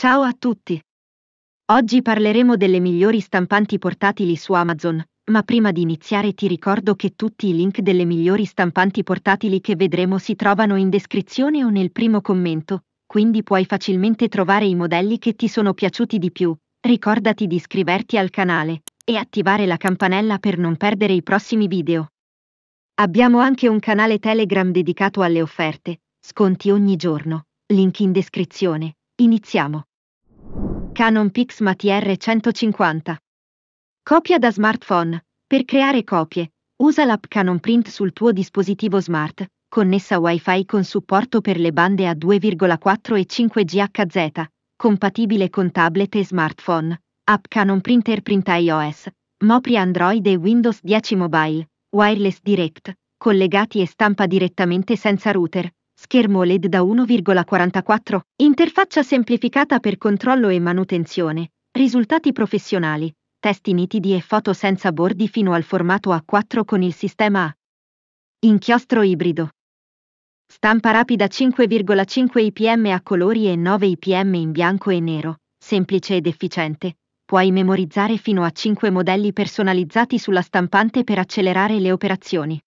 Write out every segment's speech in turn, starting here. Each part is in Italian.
Ciao a tutti! Oggi parleremo delle migliori stampanti portatili su Amazon, ma prima di iniziare ti ricordo che tutti i link delle migliori stampanti portatili che vedremo si trovano in descrizione o nel primo commento, quindi puoi facilmente trovare i modelli che ti sono piaciuti di più. Ricordati di iscriverti al canale e attivare la campanella per non perdere i prossimi video. Abbiamo anche un canale Telegram dedicato alle offerte, sconti ogni giorno, link in descrizione. Iniziamo. Canon Pixma TR150. Copia da smartphone. Per creare copie, usa l'app Canon Print sul tuo dispositivo smart, connessa Wi-Fi con supporto per le bande a 2,4 e 5 GHz, compatibile con tablet e smartphone, app Canon Printer Print iOS, Mopri Android e Windows 10 Mobile, Wireless Direct, collegati e stampa direttamente senza router, schermo LED da 1,44, interfaccia semplificata per controllo e manutenzione, risultati professionali, testi nitidi e foto senza bordi fino al formato A4 con il sistema A. Inchiostro ibrido. Stampa rapida 5,5 IPM a colori e 9 IPM in bianco e nero, semplice ed efficiente. Puoi memorizzare fino a 5 modelli personalizzati sulla stampante per accelerare le operazioni.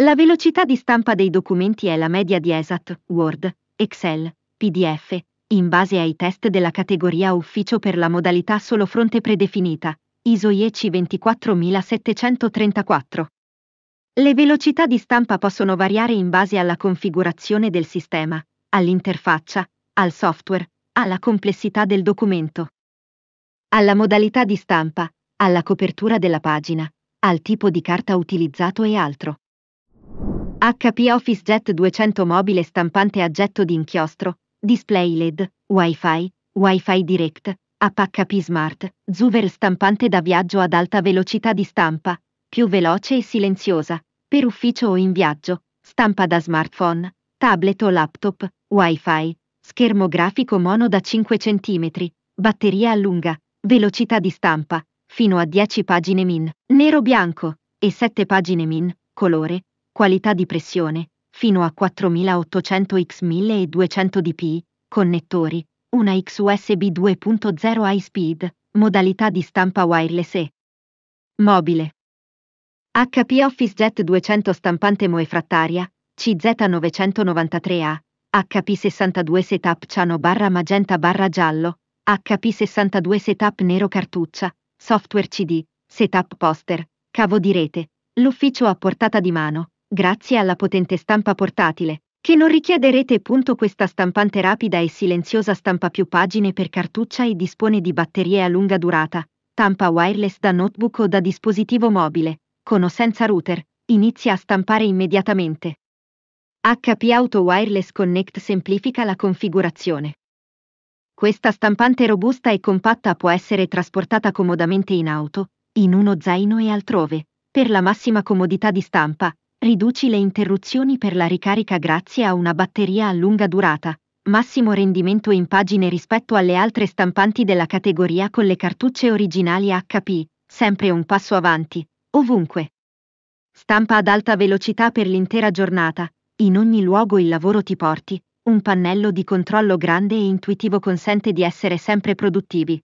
La velocità di stampa dei documenti è la media di ESAT, Word, Excel, PDF, in base ai test della categoria Ufficio per la modalità solo fronte predefinita, ISO 10 24734. Le velocità di stampa possono variare in base alla configurazione del sistema, all'interfaccia, al software, alla complessità del documento, alla modalità di stampa, alla copertura della pagina, al tipo di carta utilizzato e altro. HP OfficeJet 200 mobile stampante a getto di inchiostro, display LED, Wi-Fi, Wi-Fi Direct, app HP Smart, Zuver stampante da viaggio ad alta velocità di stampa, più veloce e silenziosa, per ufficio o in viaggio, stampa da smartphone, tablet o laptop, Wi-Fi, schermo grafico mono da 5 cm, batteria a lunga, velocità di stampa, fino a 10 pagine min, nero-bianco, e 7 pagine min, colore, qualità di pressione, fino a 4800x1200 dpi, connettori, una XUSB 2.0 high speed, modalità di stampa wireless e mobile. HP Office Jet 200 stampante moefrattaria, CZ993A, HP62 setup ciano barra magenta barra giallo, HP62 setup nero cartuccia, software CD, setup poster, cavo di rete, l'ufficio a portata di mano, grazie alla potente stampa portatile, che non richiede rete. Questa stampante rapida e silenziosa stampa più pagine per cartuccia e dispone di batterie a lunga durata, tampa wireless da notebook o da dispositivo mobile, con o senza router, inizia a stampare immediatamente. HP Auto Wireless Connect semplifica la configurazione. Questa stampante robusta e compatta può essere trasportata comodamente in auto, in uno zaino e altrove, per la massima comodità di stampa, riduci le interruzioni per la ricarica grazie a una batteria a lunga durata, massimo rendimento in pagine rispetto alle altre stampanti della categoria con le cartucce originali HP, sempre un passo avanti, ovunque. Stampa ad alta velocità per l'intera giornata, in ogni luogo il lavoro ti porti, un pannello di controllo grande e intuitivo consente di essere sempre produttivi.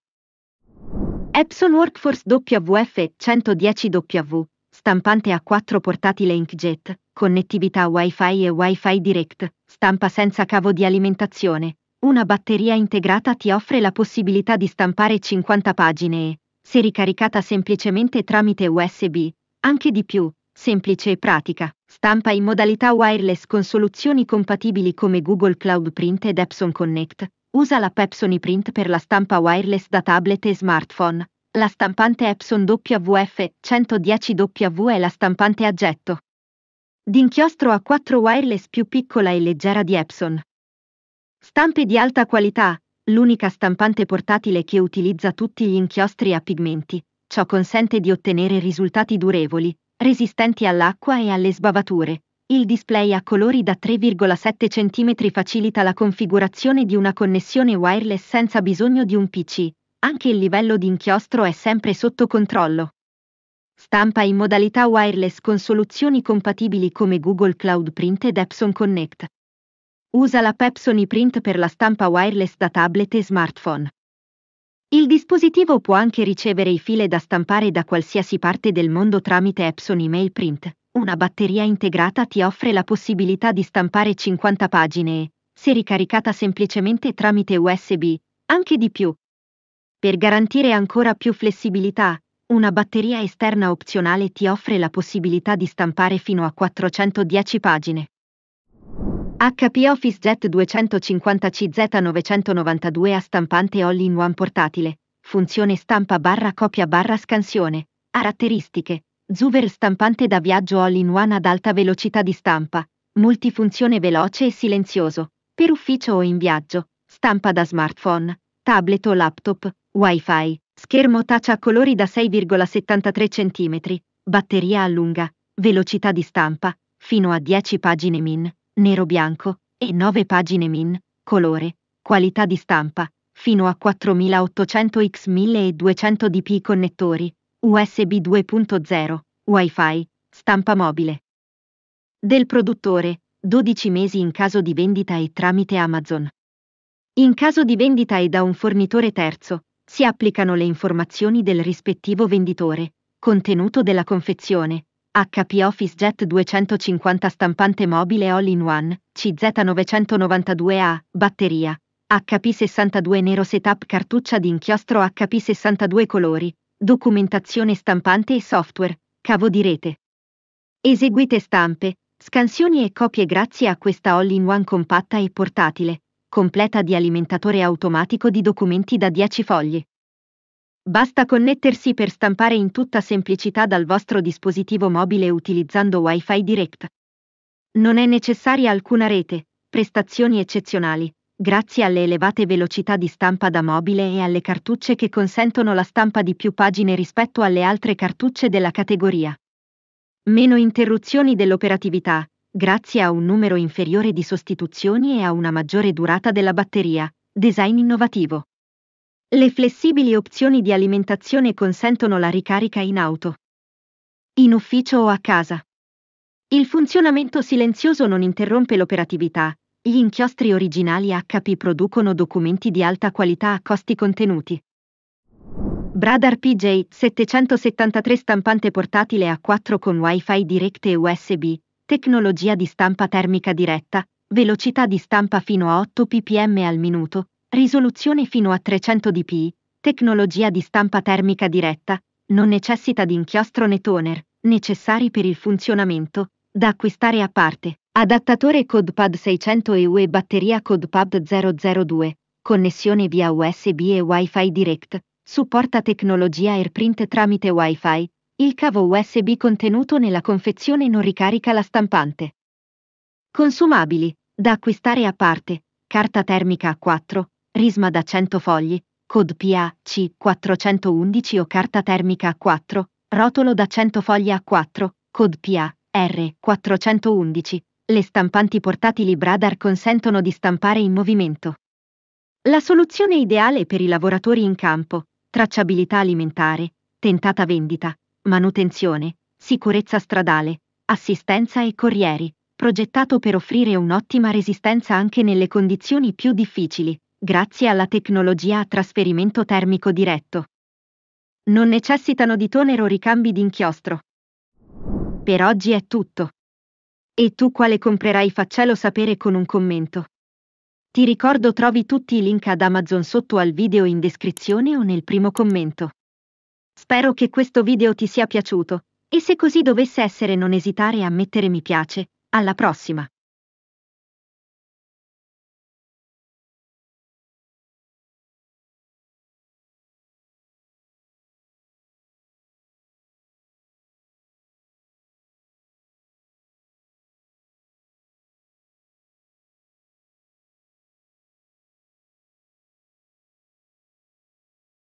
Epson Workforce WF 110W stampante a 4 portatile inkjet, connettività Wi-Fi e Wi-Fi Direct, stampa senza cavo di alimentazione. Una batteria integrata ti offre la possibilità di stampare 50 pagine e, se ricaricata semplicemente tramite USB, anche di più, semplice e pratica. Stampa in modalità wireless con soluzioni compatibili come Google Cloud Print ed Epson Connect. Usa la Pepsoni Print per la stampa wireless da tablet e smartphone. La stampante Epson WF-110W è la stampante a getto. D'inchiostro a 4 wireless più piccola e leggera di Epson. Stampe di alta qualità, l'unica stampante portatile che utilizza tutti gli inchiostri a pigmenti. Ciò consente di ottenere risultati durevoli, resistenti all'acqua e alle sbavature. Il display a colori da 3,7 cm facilita la configurazione di una connessione wireless senza bisogno di un PC, anche il livello di inchiostro è sempre sotto controllo. Stampa in modalità wireless con soluzioni compatibili come Google Cloud Print ed Epson Connect. Usa la Pepsoni Print per la stampa wireless da tablet e smartphone. Il dispositivo può anche ricevere i file da stampare da qualsiasi parte del mondo tramite Epson Email Print. Una batteria integrata ti offre la possibilità di stampare 50 pagine e, se ricaricata semplicemente tramite USB, anche di più. Per garantire ancora più flessibilità, una batteria esterna opzionale ti offre la possibilità di stampare fino a 410 pagine. HP Office Jet 250CZ992 a stampante all-in-one portatile, funzione stampa barra copia barra scansione, caratteristiche, Zuver stampante da viaggio all-in-one ad alta velocità di stampa, multifunzione veloce e silenzioso, per ufficio o in viaggio, stampa da smartphone, tablet o laptop, Wi-Fi, schermo touch a colori da 6,73 cm, batteria a lunga, velocità di stampa, fino a 10 pagine min, nero-bianco, e 9 pagine min, colore, qualità di stampa, fino a 4800x1200 dp connettori, USB 2.0, Wi-Fi, stampa mobile. Del produttore, 12 mesi in caso di vendita e tramite Amazon. In caso di vendita e da un fornitore terzo, si applicano le informazioni del rispettivo venditore, contenuto della confezione, HP Office Jet 250 stampante mobile all-in-one, CZ992A, batteria, HP62 nero setup cartuccia di inchiostro HP62 colori, documentazione stampante e software, cavo di rete. Eseguite stampe, scansioni e copie grazie a questa all-in-one compatta e portatile, completa di alimentatore automatico di documenti da 10 fogli. Basta connettersi per stampare in tutta semplicità dal vostro dispositivo mobile utilizzando Wi-Fi Direct. Non è necessaria alcuna rete, prestazioni eccezionali, grazie alle elevate velocità di stampa da mobile e alle cartucce che consentono la stampa di più pagine rispetto alle altre cartucce della categoria. Meno interruzioni dell'operatività, grazie a un numero inferiore di sostituzioni e a una maggiore durata della batteria. Design innovativo. Le flessibili opzioni di alimentazione consentono la ricarica in auto, in ufficio o a casa. Il funzionamento silenzioso non interrompe l'operatività. Gli inchiostri originali HP producono documenti di alta qualità a costi contenuti. Bradar PJ 773 stampante portatile a 4 con Wi-Fi direct e USB, tecnologia di stampa termica diretta, velocità di stampa fino a 8 ppm al minuto, risoluzione fino a 300 dpi, tecnologia di stampa termica diretta, non necessita di inchiostro né toner, necessari per il funzionamento, da acquistare a parte. Adattatore CodePad 600 EU e batteria CodePad 002, connessione via USB e Wi-Fi Direct, supporta tecnologia AirPrint tramite Wi-Fi, il cavo USB contenuto nella confezione non ricarica la stampante. Consumabili, da acquistare a parte, carta termica a 4, risma da 100 fogli, code c 411 o carta termica a 4, rotolo da 100 fogli a 4, code r 411. Le stampanti portatili Bradar consentono di stampare in movimento. La soluzione ideale per i lavoratori in campo, tracciabilità alimentare, tentata vendita, manutenzione, sicurezza stradale, assistenza e corrieri, progettato per offrire un'ottima resistenza anche nelle condizioni più difficili, grazie alla tecnologia a trasferimento termico diretto. Non necessitano di toner o ricambi d'inchiostro. Per oggi è tutto. E tu quale comprerai faccelo sapere con un commento. Ti ricordo trovi tutti i link ad Amazon sotto al video in descrizione o nel primo commento. Spero che questo video ti sia piaciuto, e se così dovesse essere non esitare a mettere mi piace. Alla prossima!